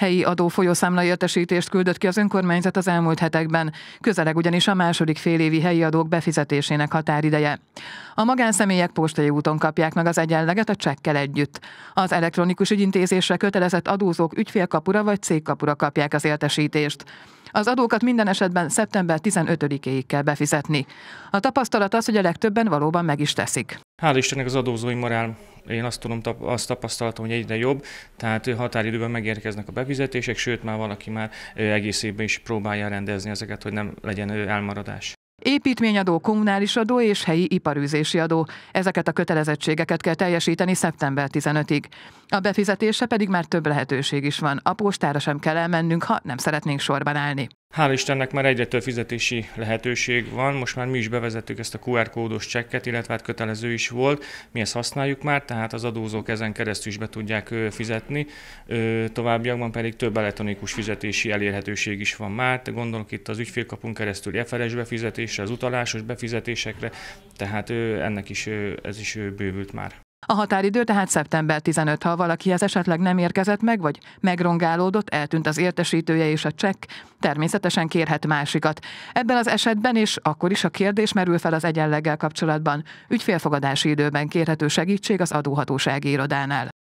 helyi folyószámla értesítést küldött ki az önkormányzat az elmúlt hetekben, közeleg ugyanis a második félévi helyi adók befizetésének határideje. A magánszemélyek postai úton kapják meg az egyenleget a csekkel együtt. Az elektronikus ügyintézésre kötelezett adózók ügyfélkapura vagy cégkapura kapják az értesítést. Az adókat minden esetben szeptember 15-éig kell befizetni. A tapasztalat az, hogy a legtöbben valóban meg is teszik. Hál' Istennek az adózói morál én azt tudom, azt tapasztaltam, hogy egyre jobb, tehát határidőben megérkeznek a befizetések, sőt már valaki már egész évben is próbálja rendezni ezeket, hogy nem legyen elmaradás. Építményadó, kommunális adó és helyi iparűzési adó. Ezeket a kötelezettségeket kell teljesíteni szeptember 15-ig. A befizetése pedig már több lehetőség is van. A postára sem kell elmennünk, ha nem szeretnénk sorban állni. Hál' Istennek már egyre több fizetési lehetőség van, most már mi is bevezettük ezt a QR kódos csekket, illetve hát kötelező is volt, mi ezt használjuk már, tehát az adózók ezen keresztül is be tudják fizetni, továbbiakban pedig több elektronikus fizetési elérhetőség is van már, te gondolok itt az ügyfélkapunk keresztül jeferes befizetésre, az utalásos befizetésekre, tehát ennek is ez is bővült már. A határidő tehát szeptember 15, ha ez esetleg nem érkezett meg, vagy megrongálódott, eltűnt az értesítője és a csekk, természetesen kérhet másikat. Ebben az esetben és akkor is a kérdés merül fel az egyenleggel kapcsolatban. Ügyfélfogadási időben kérhető segítség az adóhatósági irodánál.